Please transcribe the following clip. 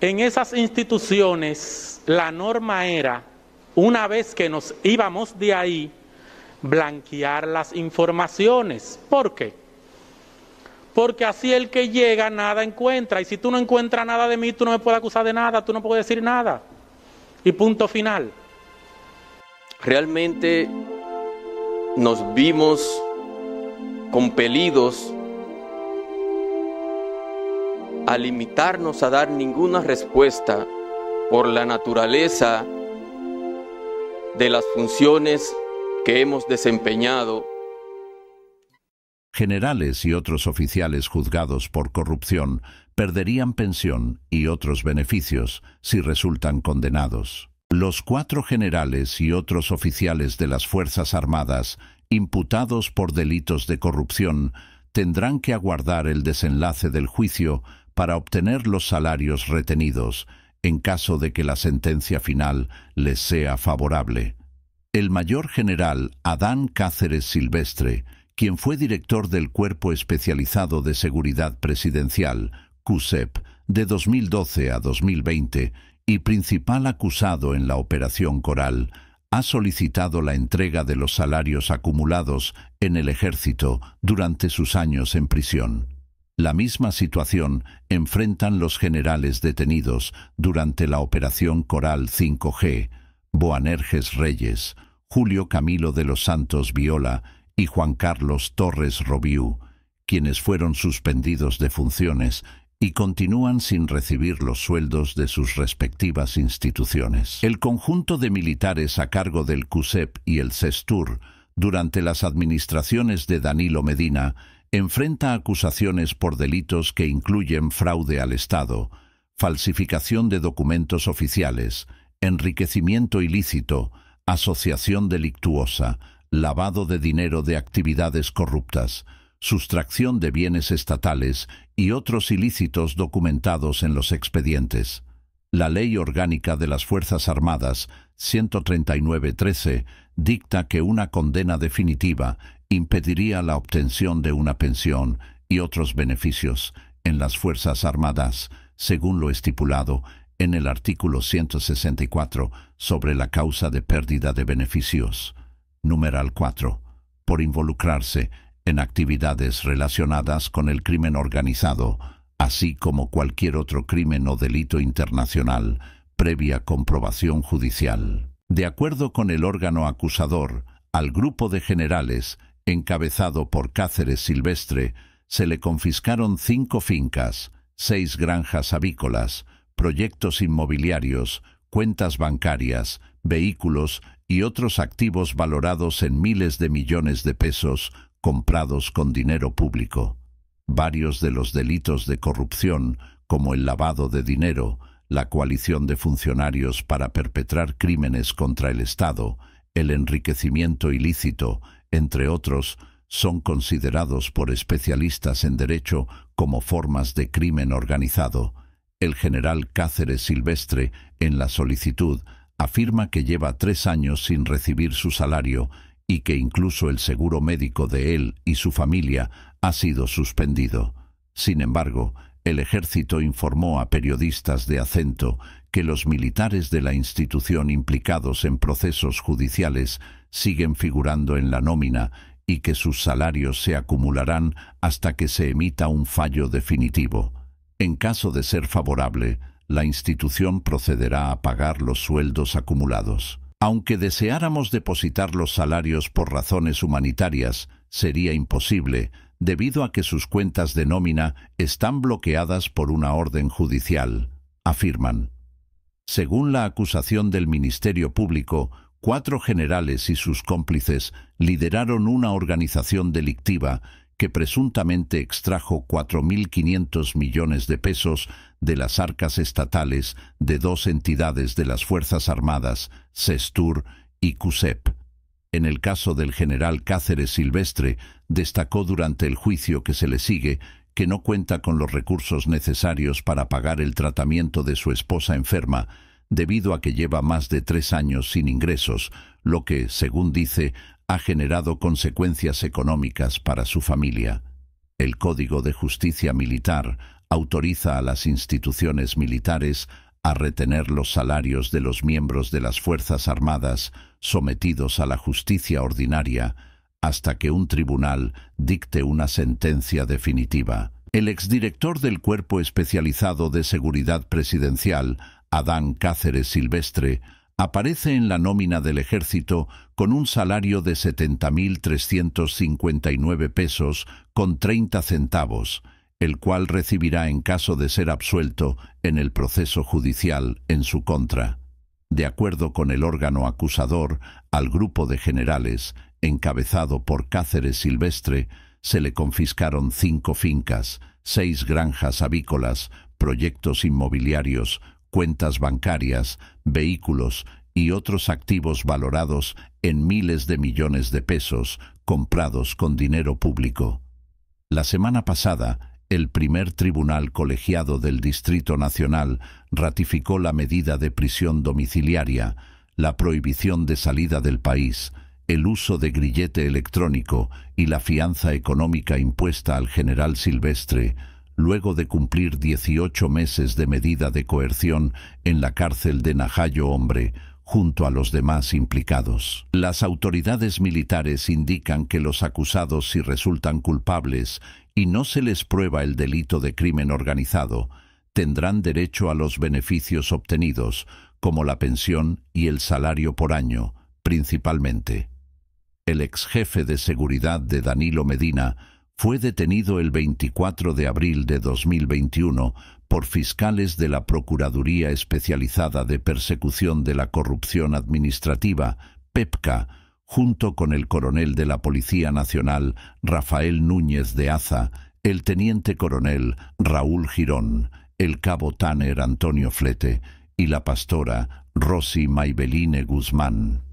En esas instituciones la norma era, una vez que nos íbamos de ahí, blanquear las informaciones. ¿Por qué? Porque así el que llega nada encuentra. Y si tú no encuentras nada de mí, tú no me puedes acusar de nada, tú no puedes decir nada. Y punto final. Realmente nos vimos compelidos a limitarnos a dar ninguna respuesta por la naturaleza de las funciones que hemos desempeñado. Generales y otros oficiales juzgados por corrupción perderían pensión y otros beneficios si resultan condenados. Los cuatro generales y otros oficiales de las Fuerzas Armadas imputados por delitos de corrupción tendrán que aguardar el desenlace del juicio para obtener los salarios retenidos en caso de que la sentencia final les sea favorable. El mayor general Adán Cáceres Silvestre, quien fue director del Cuerpo Especializado de Seguridad Presidencial, CUSEP, de 2012 a 2020 y principal acusado en la Operación Coral, ha solicitado la entrega de los salarios acumulados en el ejército durante sus años en prisión. La misma situación enfrentan los generales detenidos durante la Operación Coral 5G, Boanerges Reyes, Julio Camilo de los Santos Viola y Juan Carlos Torres Robiú, quienes fueron suspendidos de funciones y continúan sin recibir los sueldos de sus respectivas instituciones. El conjunto de militares a cargo del CUSEP y el CESTUR durante las administraciones de Danilo Medina enfrenta acusaciones por delitos que incluyen fraude al Estado, falsificación de documentos oficiales, enriquecimiento ilícito, asociación delictuosa, lavado de dinero de actividades corruptas, sustracción de bienes estatales y otros ilícitos documentados en los expedientes. La Ley Orgánica de las Fuerzas Armadas 139-13 dicta que una condena definitiva impediría la obtención de una pensión y otros beneficios en las Fuerzas Armadas, según lo estipulado en el artículo 164 sobre la causa de pérdida de beneficios. Numeral 4. Por involucrarse en actividades relacionadas con el crimen organizado, así como cualquier otro crimen o delito internacional, previa comprobación judicial. De acuerdo con el órgano acusador, al grupo de generales encabezado por Cáceres Silvestre, se le confiscaron cinco fincas, seis granjas avícolas, proyectos inmobiliarios, cuentas bancarias, vehículos y otros activos valorados en miles de millones de pesos comprados con dinero público. Varios de los delitos de corrupción, como el lavado de dinero, la coalición de funcionarios para perpetrar crímenes contra el Estado, el enriquecimiento ilícito, entre otros, son considerados por especialistas en derecho como formas de crimen organizado. El general Cáceres Silvestre, en la solicitud, afirma que lleva tres años sin recibir su salario y que incluso el seguro médico de él y su familia ha sido suspendido. Sin embargo, el ejército informó a periodistas de acento que los militares de la institución implicados en procesos judiciales siguen figurando en la nómina y que sus salarios se acumularán hasta que se emita un fallo definitivo. En caso de ser favorable, la institución procederá a pagar los sueldos acumulados. Aunque deseáramos depositar los salarios por razones humanitarias, sería imposible, debido a que sus cuentas de nómina están bloqueadas por una orden judicial, afirman. Según la acusación del Ministerio Público, cuatro generales y sus cómplices lideraron una organización delictiva que presuntamente extrajo 4.500 millones de pesos de las arcas estatales de dos entidades de las Fuerzas Armadas, Sestur y CUSEP. En el caso del general Cáceres Silvestre, destacó durante el juicio que se le sigue que no cuenta con los recursos necesarios para pagar el tratamiento de su esposa enferma debido a que lleva más de tres años sin ingresos, lo que, según dice, ha generado consecuencias económicas para su familia. El Código de Justicia Militar autoriza a las instituciones militares a retener los salarios de los miembros de las Fuerzas Armadas sometidos a la justicia ordinaria hasta que un tribunal dicte una sentencia definitiva. El exdirector del Cuerpo Especializado de Seguridad Presidencial Adán Cáceres Silvestre aparece en la nómina del ejército con un salario de 70.359 pesos con 30 centavos, el cual recibirá en caso de ser absuelto en el proceso judicial en su contra. De acuerdo con el órgano acusador, al grupo de generales, encabezado por Cáceres Silvestre, se le confiscaron cinco fincas, seis granjas avícolas, proyectos inmobiliarios, cuentas bancarias, vehículos y otros activos valorados en miles de millones de pesos comprados con dinero público. La semana pasada, el primer tribunal colegiado del Distrito Nacional ratificó la medida de prisión domiciliaria, la prohibición de salida del país, el uso de grillete electrónico y la fianza económica impuesta al general Silvestre, luego de cumplir 18 meses de medida de coerción en la cárcel de Najayo Hombre, junto a los demás implicados. Las autoridades militares indican que los acusados si resultan culpables y no se les prueba el delito de crimen organizado, tendrán derecho a los beneficios obtenidos, como la pensión y el salario por año, principalmente. El ex jefe de seguridad de Danilo Medina fue detenido el 24 de abril de 2021 por fiscales de la Procuraduría Especializada de Persecución de la Corrupción Administrativa, PEPCA, junto con el coronel de la Policía Nacional, Rafael Núñez de Aza, el teniente coronel Raúl Girón, el cabo Tanner Antonio Flete y la pastora Rosy Maibeline Guzmán.